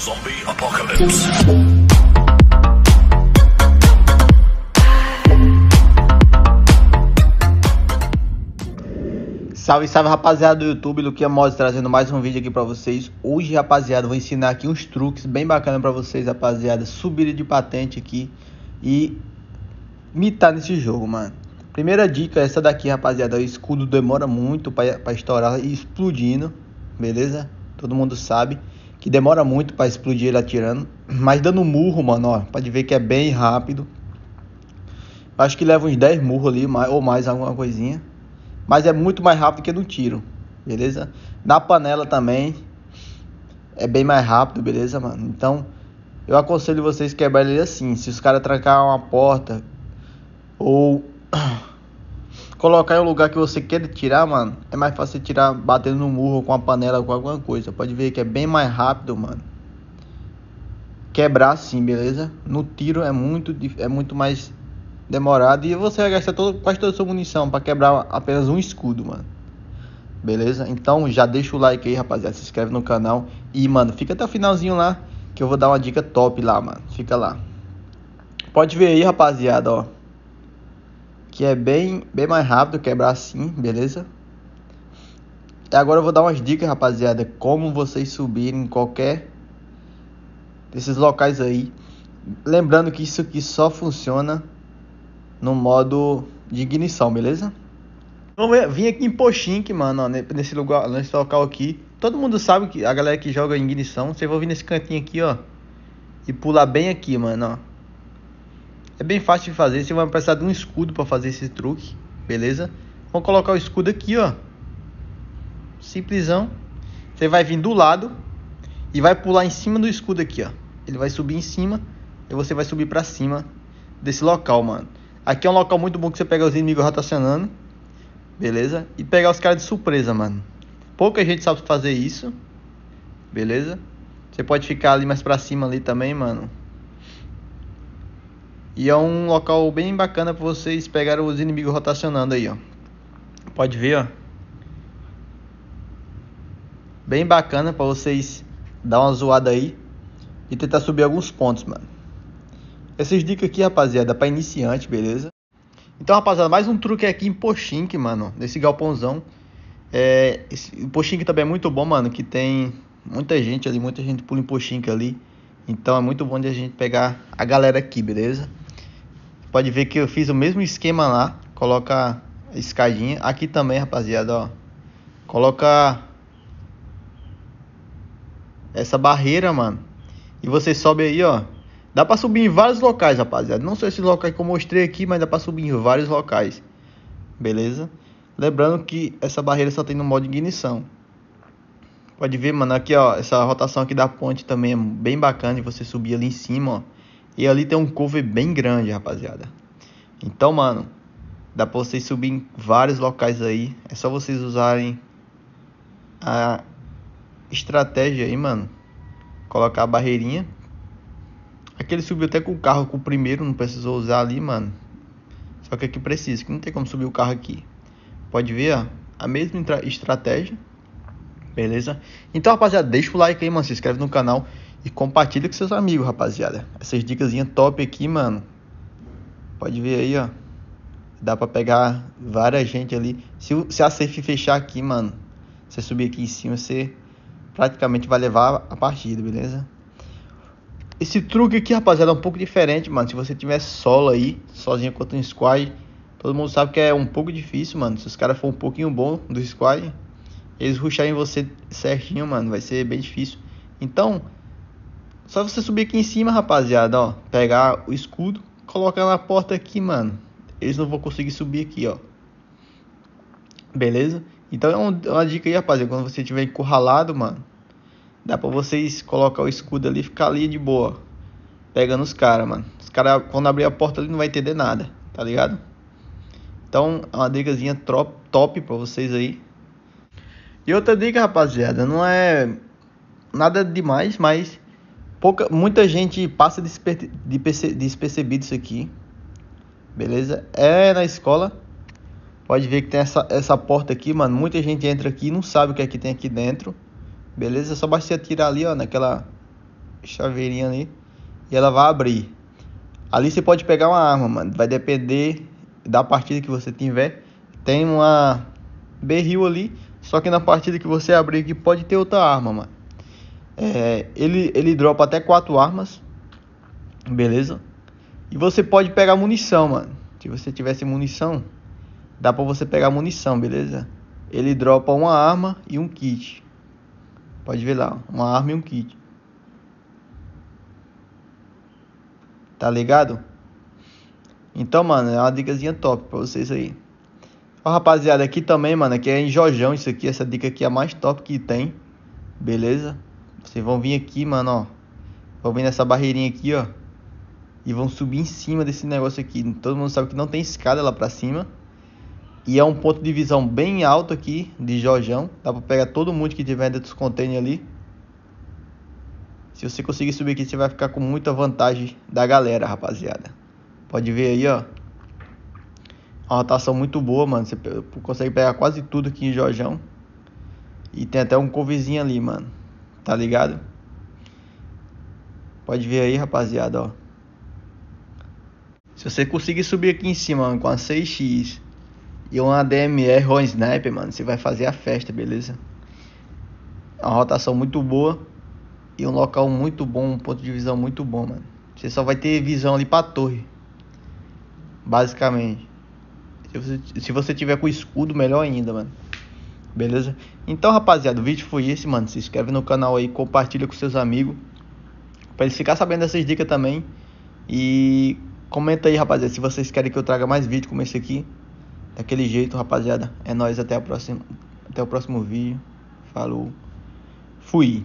Zombie Apocalypse. Salve, salve rapaziada do YouTube, Luquinha mods trazendo mais um vídeo aqui pra vocês. Hoje, rapaziada, vou ensinar aqui uns truques bem bacana pra vocês, rapaziada. Subir de patente aqui e mitar nesse jogo, mano. Primeira dica, é essa daqui, rapaziada. O escudo demora muito pra, pra estourar e explodindo, beleza? Todo mundo sabe que demora muito para explodir ele atirando. Mas dando um murro, mano, ó, pode ver que é bem rápido. Acho que leva uns 10 murros ali, ou mais alguma coisinha. Mas é muito mais rápido que no tiro, beleza? Na panela também é bem mais rápido, beleza, mano? Então, eu aconselho vocês quebrar ele assim. Se os caras trancar uma porta ou colocar em um lugar que você quer tirar, mano, é mais fácil tirar batendo no murro com a panela com alguma coisa. Pode ver que é bem mais rápido, mano. Quebrar sim, beleza? No tiro é muito, é muito mais demorado e você vai gastar todo, quase toda a sua munição para quebrar apenas um escudo, mano. Beleza? Então já deixa o like aí, rapaziada. Se inscreve no canal. E, mano, fica até o finalzinho lá. Que eu vou dar uma dica top lá, mano. Fica lá. Pode ver aí, rapaziada, ó que é bem, bem mais rápido quebrar assim, beleza? E agora eu vou dar umas dicas, rapaziada, como vocês subirem em qualquer desses locais aí. Lembrando que isso aqui só funciona no modo de ignição, beleza? Então, eu vim aqui em Pochink, mano, ó, nesse lugar, nesse local aqui. Todo mundo sabe que a galera que joga ignição, você vai vir nesse cantinho aqui, ó, e pular bem aqui, mano, ó. É bem fácil de fazer, você vai precisar de um escudo para fazer esse truque, beleza? Vamos colocar o escudo aqui, ó. Simplesão. Você vai vir do lado e vai pular em cima do escudo aqui, ó. Ele vai subir em cima e você vai subir para cima desse local, mano. Aqui é um local muito bom que você pega os inimigos rotacionando, beleza? E pegar os caras de surpresa, mano. Pouca gente sabe fazer isso, beleza? Você pode ficar ali mais pra cima ali também, mano. E é um local bem bacana para vocês pegarem os inimigos rotacionando aí, ó. Pode ver, ó. Bem bacana para vocês dar uma zoada aí e tentar subir alguns pontos, mano. Essas dicas aqui, rapaziada, para iniciante, beleza? Então, rapaziada, mais um truque aqui em Pochink, mano, nesse galpãozão. É, esse, o Pochink também é muito bom, mano, que tem muita gente ali, muita gente pula em Pochink ali. Então é muito bom de a gente pegar a galera aqui, beleza? Pode ver que eu fiz o mesmo esquema lá. Coloca escadinha. Aqui também, rapaziada, ó. Coloca essa barreira, mano. E você sobe aí, ó. Dá pra subir em vários locais, rapaziada. Não só esse local que eu mostrei aqui, mas dá pra subir em vários locais. Beleza? Lembrando que essa barreira só tem no modo ignição. Pode ver, mano, aqui, ó. Essa rotação aqui da ponte também é bem bacana de você subir ali em cima, ó. E ali tem um cover bem grande, rapaziada. Então, mano, dá pra vocês subir em vários locais aí. É só vocês usarem a estratégia aí, mano. Colocar a barreirinha. Aqui ele subiu até com o carro, com o primeiro, não precisou usar ali, mano. Só que aqui precisa, que não tem como subir o carro aqui. Pode ver, ó, a mesma estratégia. Beleza? Então, rapaziada, deixa o like aí, mano. Se inscreve no canal. E compartilha com seus amigos, rapaziada. Essas dicas top aqui, mano. Pode ver aí, ó. Dá pra pegar várias gente ali. Se, se a safe fechar aqui, mano. Você subir aqui em cima, você praticamente vai levar a partida, beleza? Esse truque aqui, rapaziada, é um pouco diferente, mano. Se você tiver solo aí, sozinho contra um squad, todo mundo sabe que é um pouco difícil, mano. Se os caras for um pouquinho bom do squad, eles ruxarem você certinho, mano, vai ser bem difícil. Então, só você subir aqui em cima, rapaziada, ó. Pegar o escudo, colocar na porta aqui, mano. Eles não vão conseguir subir aqui, ó. Beleza? Então é, é uma dica aí, rapaziada. Quando você estiver encurralado, mano. Dá pra vocês colocar o escudo ali e ficar ali de boa. Pegando os caras, mano. Os caras, quando abrir a porta ali, não vai entender nada. Tá ligado? Então, é uma dicasinha top, top pra vocês aí. E outra dica, rapaziada. Não é nada demais, mas Pouca, muita gente passa desperce, despercebido isso aqui. Beleza? É na escola. Pode ver que tem essa, essa porta aqui, mano. Muita gente entra aqui e não sabe o que é que tem aqui dentro. Beleza? Só basta você ali, ó, naquela chaveirinha ali. E ela vai abrir. Ali você pode pegar uma arma, mano. Vai depender da partida que você tiver. Tem uma berril ali. Só que na partida que você abrir aqui pode ter outra arma, mano. É, ele, ele dropa até quatro armas, beleza? E você pode pegar munição, mano. Se você tivesse munição, dá pra você pegar munição, beleza? Ele dropa uma arma e um kit. Pode ver lá, uma arma e um kit. Tá ligado? Então, mano, é uma dicasinha top pra vocês aí. Ó, rapaziada, aqui também, mano, aqui é em Jojão isso aqui. Essa dica aqui é a mais top que tem. Beleza? Vocês vão vir aqui, mano, ó. Vão vir nessa barreirinha aqui, ó. E vão subir em cima desse negócio aqui. Todo mundo sabe que não tem escada lá pra cima. E é um ponto de visão bem alto aqui de Jojão Dá pra pegar todo mundo que tiver dentro dos containers ali. Se você conseguir subir aqui, você vai ficar com muita vantagem da galera, rapaziada. Pode ver aí, ó. Uma rotação muito boa, mano. Você consegue pegar quase tudo aqui em Jorjão. E tem até um covezinho ali, mano. Tá ligado? Pode ver aí, rapaziada, ó. Se você conseguir subir aqui em cima mano, com a 6x e uma DMR ou um sniper, mano, você vai fazer a festa, beleza? É uma rotação muito boa e um local muito bom, um ponto de visão muito bom, mano. Você só vai ter visão ali pra torre. Basicamente. Se você, se você tiver com escudo, melhor ainda, mano. Beleza? Então, rapaziada, o vídeo foi esse, mano. Se inscreve no canal aí, compartilha com seus amigos. Pra eles ficarem sabendo dessas dicas também. E comenta aí, rapaziada, se vocês querem que eu traga mais vídeo como esse aqui. Daquele jeito, rapaziada. É nóis, até, a próxima, até o próximo vídeo. Falou. Fui.